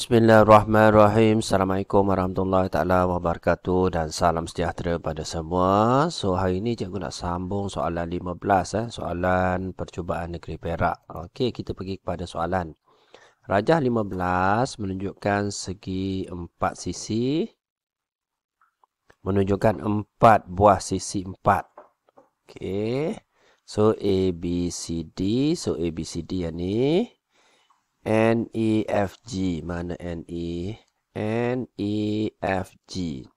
Bismillahirrahmanirrahim. Assalamualaikum warahmatullahi taala wabarakatuh dan salam sejahtera pada semua. So hari ini cikgu nak sambung soalan 15 eh, soalan percubaan negeri Perak. Okey, kita pergi kepada soalan. Rajah 15 menunjukkan segi empat sisi menunjukkan empat buah sisi empat. Okey. So A B C D, so A B C D yang ni N E F G mana N E N E F G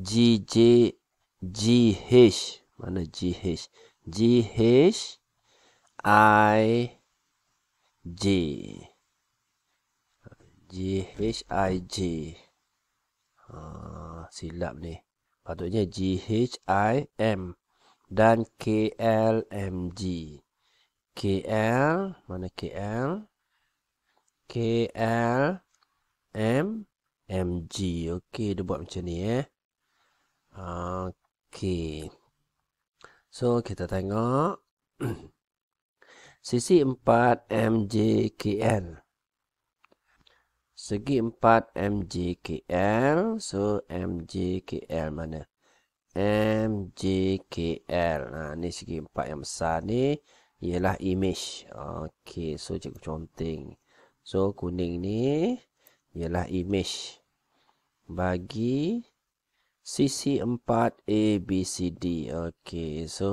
G J G H mana G H G H I J G H I J ha, silap ni patutnya G H I M dan K L M G KL mana KL KL M MG okey dia buat macam ni eh okey so kita tengok sisi 4 MJKL segi 4 MJKL so MJKL mana MJKL nah ni segi empat yang besar ni ialah image. Okey, so cikgu conteng. So kuning ni ialah image bagi sisi 4 ABCD. Okey, so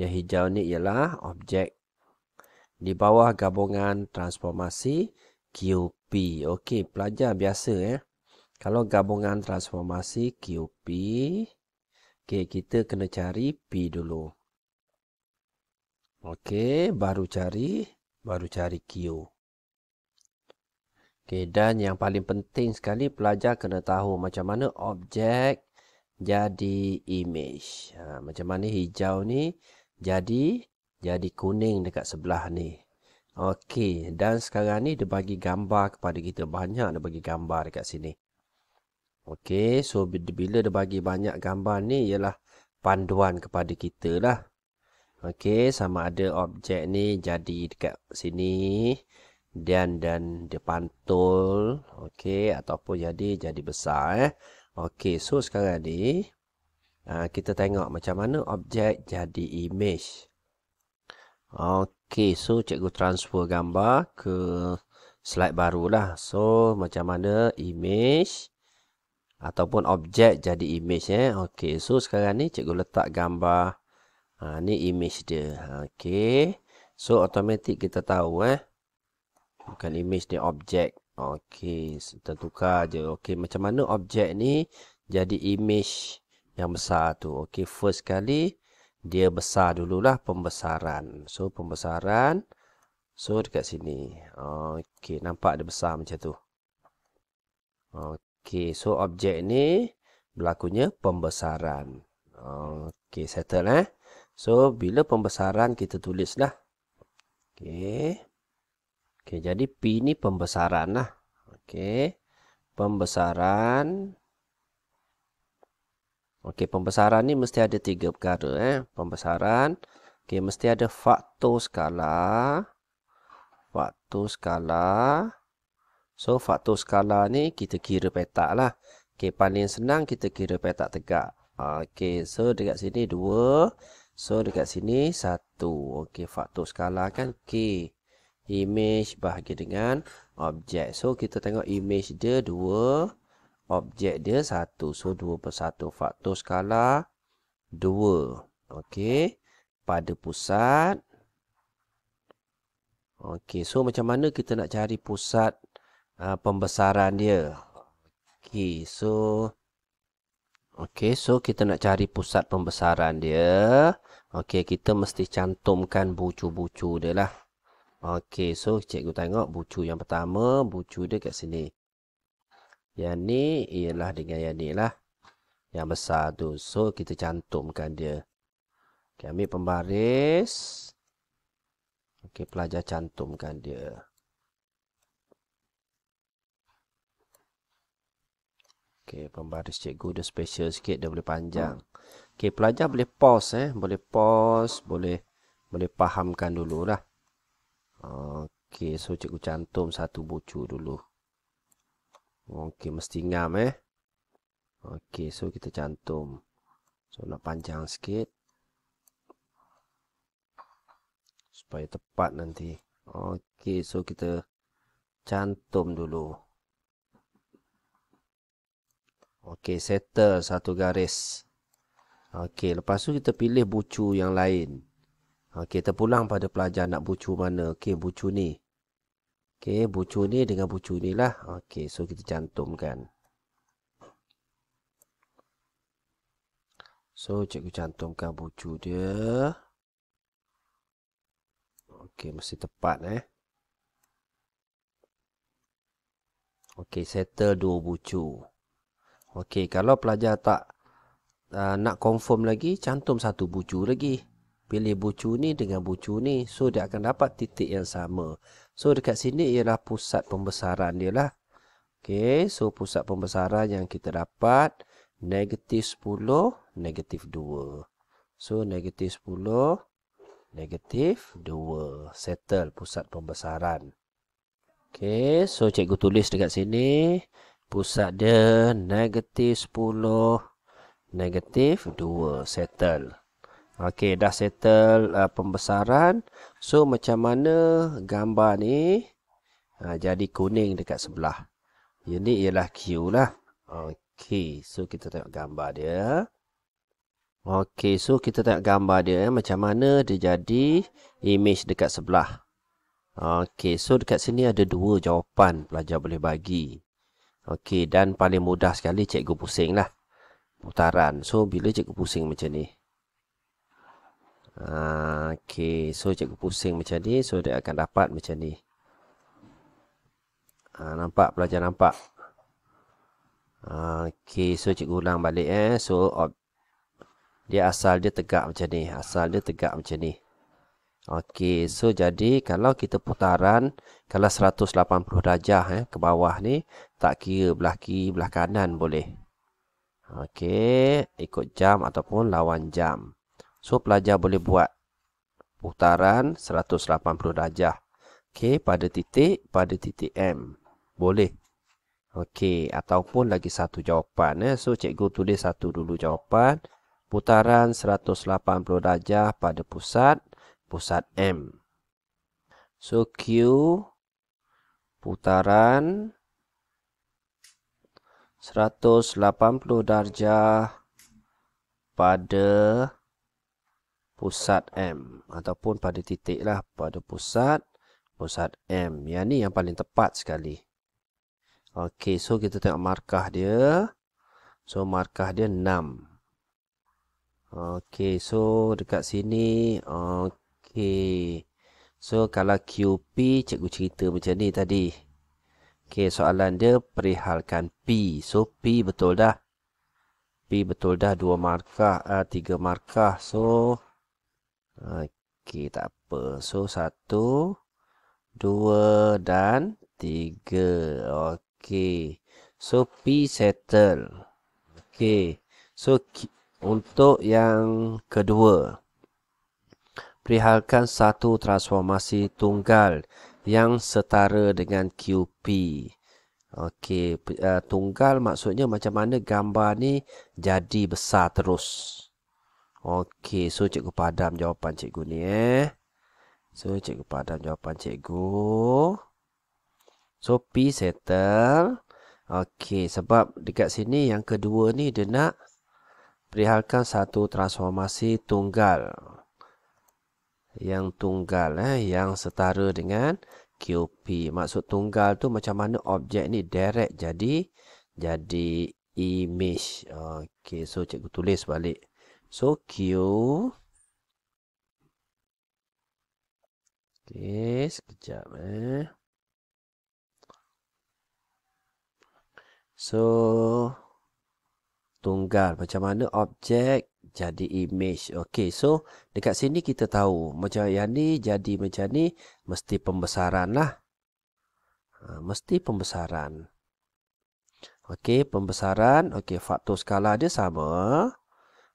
yang hijau ni ialah objek di bawah gabungan transformasi QP. Okey, pelajar biasa ya. Eh? Kalau gabungan transformasi QP, okey kita kena cari P dulu. Okey, baru cari, baru cari Q. Okey, dan yang paling penting sekali pelajar kena tahu macam mana objek jadi image. Ha, macam mana hijau ni jadi jadi kuning dekat sebelah ni. Okey, dan sekarang ni dia bagi gambar kepada kita. Banyak dia bagi gambar dekat sini. Okey, so bila dia bagi banyak gambar ni ialah panduan kepada kita lah. Okey, sama ada objek ni jadi dekat sini dan dan dia pantul, okey ataupun jadi jadi besar eh. Okey, so sekarang ni ah, kita tengok macam mana objek jadi image. Okey, so cikgu transfer gambar ke slide barulah. So macam mana image ataupun objek jadi image eh. Okey, so sekarang ni cikgu letak gambar Ha, ni image dia. Ha, okay. So, automatic kita tahu eh. Bukan image dia, objek. Okay. Kita tukar je. Okay. Macam mana objek ni jadi image yang besar tu. Okay. First kali, dia besar dululah pembesaran. So, pembesaran. So, dekat sini. Okay. Nampak dia besar macam tu. Okay. So, objek ni berlakunya pembesaran. Okay. Settle eh. So, bila pembesaran kita tulislah. Okey. Okey, jadi P ni pembesaran lah. Okey. Pembesaran. Okey, pembesaran ni mesti ada tiga perkara. Eh. Pembesaran. Okey, mesti ada faktor skala. Faktor skala. So, faktor skala ni kita kira petak lah. Okey, paling senang kita kira petak tegak. Ah, okey, so dekat sini dua. Dua. So dekat sini 1 Okey faktor skala kan K Image bahagi dengan objek So kita tengok image dia 2 Objek dia 1 So 2 per 1 Faktor skala 2 Okey Pada pusat Okey, so macam mana kita nak cari pusat uh, pembesaran dia? Okey, so uh, Okey, so kita nak cari pusat pembesaran dia. Okey, kita mesti cantumkan bucu-bucu dia lah. Okey, so cikgu tengok bucu yang pertama, bucu dia kat sini. Yang ni ialah dengan yang ni lah. Yang besar tu. So, kita cantumkan dia. Okey, ambil pembaris. Okey, pelajar cantumkan dia. Okey, pembaris cikgu dia special sikit, dia boleh panjang. Hmm. Okey, pelajar boleh pause eh, boleh pause, boleh boleh fahamkan dululah. Okey, so cikgu cantum satu bucu dulu. Okey, mesti ngam eh. Okey, so kita cantum. So nak panjang sikit. Supaya tepat nanti. Okey, so kita cantum dulu. Okey, settle satu garis. Okey, lepas tu kita pilih bucu yang lain. Okey, kita pulang pada pelajar nak bucu mana. Okey, bucu ni. Okey, bucu ni dengan bucu ni lah. Okey, so kita cantumkan. So, cikgu cantumkan bucu dia. Okey, mesti tepat eh. Okey, settle dua bucu. Okey, kalau pelajar tak uh, nak confirm lagi, cantum satu bucu lagi. Pilih bucu ni dengan bucu ni. So, dia akan dapat titik yang sama. So, dekat sini ialah pusat pembesaran dia lah. Okey, so pusat pembesaran yang kita dapat negatif 10, negatif 2. So, negatif 10, negatif 2. Settle pusat pembesaran. Okey, so cikgu tulis dekat sini. Pusat dia negatif 10, negatif 2. Settle. Okey, dah settle uh, pembesaran. So, macam mana gambar ni uh, jadi kuning dekat sebelah? Ini ialah Q lah. Okey, so kita tengok gambar dia. Okey, so kita tengok gambar dia. Eh. Macam mana dia jadi image dekat sebelah? Okey, so dekat sini ada dua jawapan pelajar boleh bagi. Okey, dan paling mudah sekali cikgu pusing lah. Putaran. So, bila cikgu pusing macam ni? Ah, okey, so cikgu pusing macam ni. So, dia akan dapat macam ni. Ah, nampak? Pelajar nampak? Ah, okey, so cikgu ulang balik eh. So, dia asal dia tegak macam ni. Asal dia tegak macam ni. Okey, so jadi kalau kita putaran kalau 180 darjah eh, ke bawah ni, tak kira belah kiri, belah kanan boleh. Okey, ikut jam ataupun lawan jam. So, pelajar boleh buat putaran 180 darjah. Okey, pada titik, pada titik M. Boleh. Okey, ataupun lagi satu jawapan. Eh. So, cikgu tulis satu dulu jawapan. Putaran 180 darjah pada pusat pusat M. So Q putaran 180 darjah pada pusat M ataupun pada titik lah pada pusat pusat M. Yang ni yang paling tepat sekali. Okey, so kita tengok markah dia. So markah dia 6. Okey, so dekat sini okay. Okey. So kalau QP cikgu cerita macam ni tadi. Okey, soalan dia perihalkan P. So P betul dah. P betul dah 2 markah, uh, ah, 3 markah. So okey, tak apa. So 1 2 dan 3. Okey. So P settle. Okey. So untuk yang kedua perihalkan satu transformasi tunggal yang setara dengan QP. Okey, uh, tunggal maksudnya macam mana gambar ni jadi besar terus. Okey, so cikgu padam jawapan cikgu ni eh. So cikgu padam jawapan cikgu. So P settle. Okey, sebab dekat sini yang kedua ni dia nak perihalkan satu transformasi tunggal yang tunggal eh yang setara dengan QP maksud tunggal tu macam mana objek ni direct jadi jadi image okey so cikgu tulis balik so Q okey sekejap eh so tunggal macam mana objek jadi image. Okey, so dekat sini kita tahu macam yang ni jadi macam ni mesti pembesaran lah. Ha, mesti pembesaran. Okey, pembesaran. Okey, faktor skala dia sama.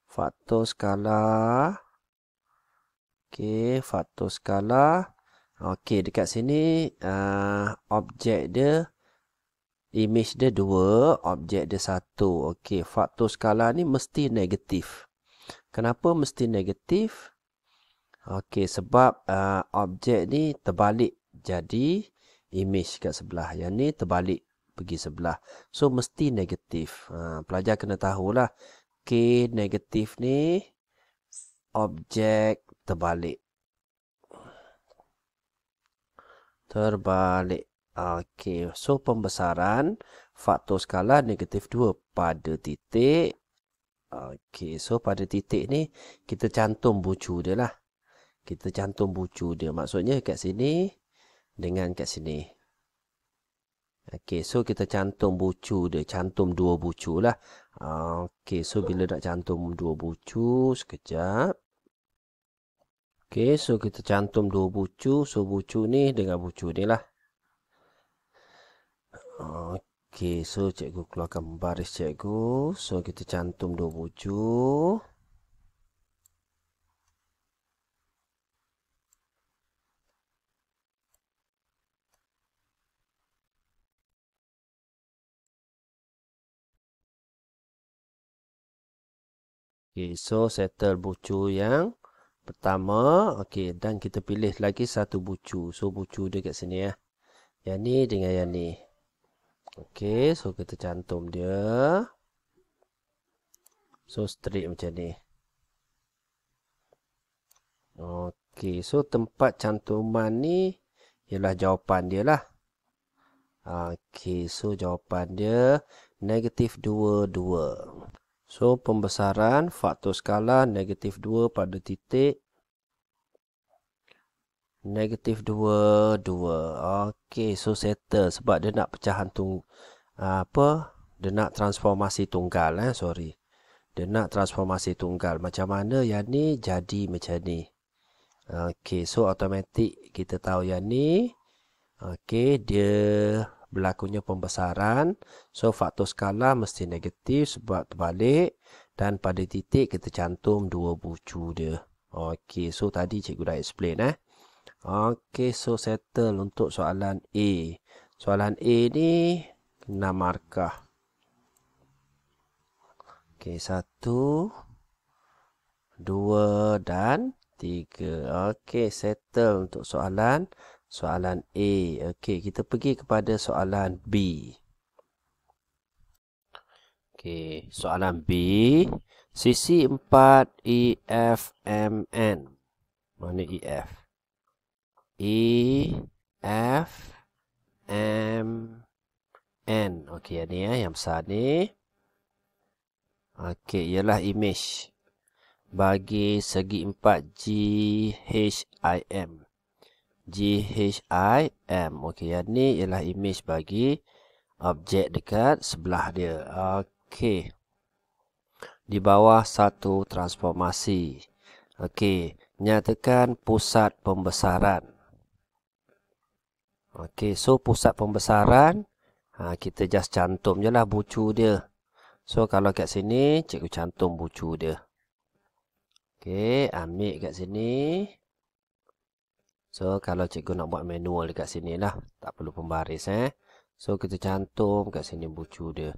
Faktor skala. Okey, faktor skala. Okey, dekat sini uh, objek dia. Image dia 2, objek dia 1. Okey, faktor skala ni mesti negatif. Kenapa mesti negatif? Okey, sebab uh, objek ni terbalik. Jadi, image kat sebelah. Yang ni terbalik pergi sebelah. So, mesti negatif. Uh, pelajar kena tahulah. K negatif ni, objek terbalik. Terbalik. Okey, so pembesaran faktor skala negatif 2 pada titik Okey, so pada titik ni kita cantum bucu dia lah. Kita cantum bucu dia. Maksudnya kat sini dengan kat sini. Okey, so kita cantum bucu dia. Cantum dua bucu lah. Okey, so bila nak cantum dua bucu, sekejap. Okey, so kita cantum dua bucu. So, bucu ni dengan bucu ni lah. Okey. Okey, so cikgu keluarkan baris cikgu. So kita cantum dua bucu. Okey, so settle bucu yang pertama. Okey, dan kita pilih lagi satu bucu. So bucu dia kat sini ya. Yang ni dengan yang ni. Okey, so kita cantum dia. So straight macam ni. Okey, so tempat cantuman ni ialah jawapan dia lah. Okey, so jawapan dia negatif 2, 2. So pembesaran faktor skala negatif 2 pada titik Negatif 2, 2. Okey, so settle. Sebab dia nak pecahan tung apa? Dia nak transformasi tunggal, eh? sorry. Dia nak transformasi tunggal. Macam mana yang ni jadi macam ni. Okey, so automatic kita tahu yang ni. Okey, dia berlakunya pembesaran. So, faktor skala mesti negatif sebab terbalik. Dan pada titik kita cantum dua bucu dia. Okey, so tadi cikgu dah explain eh. Okey, so settle untuk soalan A. Soalan A ni kena markah. Okey, satu, dua dan tiga. Okey, settle untuk soalan soalan A. Okey, kita pergi kepada soalan B. Okey, soalan B. Sisi 4 EFMN. Mana EF? E F M N. Okey, ni ya, yang besar ni. Okey, ialah image bagi segi 4 G H I M. G H I M. Okey, yang ni ialah image bagi objek dekat sebelah dia. Okey. Di bawah satu transformasi. Okey, nyatakan pusat pembesaran. Okey, so pusat pembesaran ha, kita just cantum je lah bucu dia. So kalau kat sini cikgu cantum bucu dia. Okey, ambil kat sini. So kalau cikgu nak buat manual dekat sini lah. Tak perlu pembaris eh. So kita cantum kat sini bucu dia.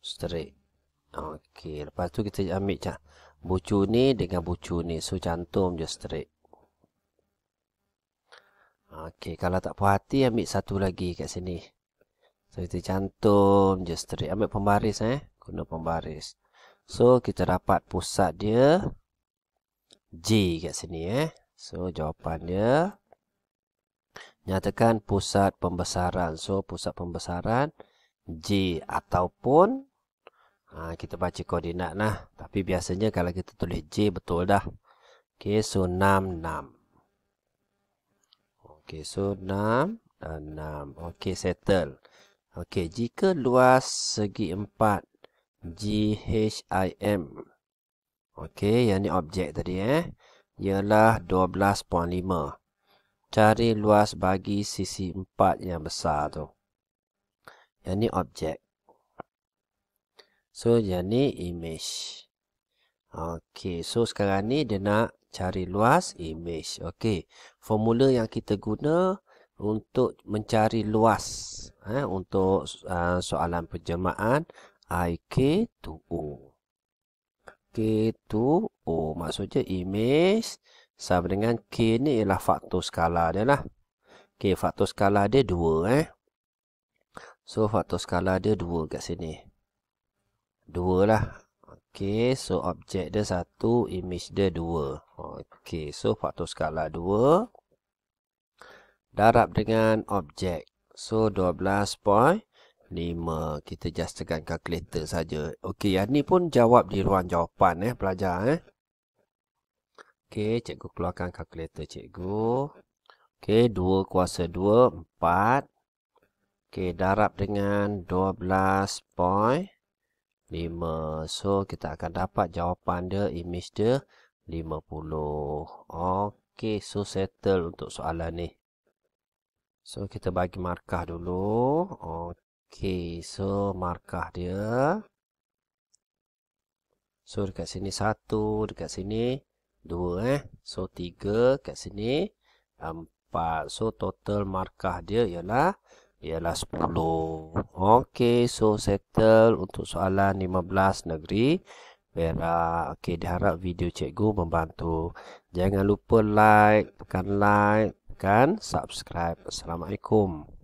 Straight. Okey, lepas tu kita ambil cak bucu ni dengan bucu ni. So cantum je straight. Okey, kalau tak puas hati ambil satu lagi kat sini. So itu cantum je straight. Ambil pembaris eh. Guna pembaris. So kita dapat pusat dia J kat sini eh. So jawapan dia nyatakan pusat pembesaran. So pusat pembesaran J ataupun ha, kita baca koordinat lah. Tapi biasanya kalau kita tulis J betul dah. Okey, so 6 6. Okey, so 6 dan 6. Okey, settle. Okey, jika luas segi 4 GHIM. Okey, yang ni objek tadi eh. Ialah 12.5. Cari luas bagi sisi 4 yang besar tu. Yang ni objek. So, yang ni image. Okey, so sekarang ni dia nak cari luas image. Okey. Formula yang kita guna untuk mencari luas eh, untuk uh, soalan penjemaan IK2O. K2O maksudnya image sama dengan K ni ialah faktor skala dia lah. Okey, faktor skala dia 2 eh. So faktor skala dia 2 kat sini. 2 lah. Okay, so objek dia satu, image dia dua. Okay, so faktor skala dua. Darab dengan objek. So, 12.5. Kita just tekan calculator saja. Okay, yang ni pun jawab di ruang jawapan eh, pelajar eh. Okay, cikgu keluarkan calculator cikgu. Okay, 2 kuasa 2, 4. Okay, darab dengan 12 point. Lima So, kita akan dapat jawapan dia, image dia lima puluh. Okey, so settle untuk soalan ni. So, kita bagi markah dulu. Okey, so markah dia. So, dekat sini 1, dekat sini dua. eh. So, tiga, kat sini empat. So, total markah dia ialah ialah 10. Okey, so settle untuk soalan 15 negeri Perak. Okey, diharap video cikgu membantu. Jangan lupa like, tekan like, tekan subscribe. Assalamualaikum.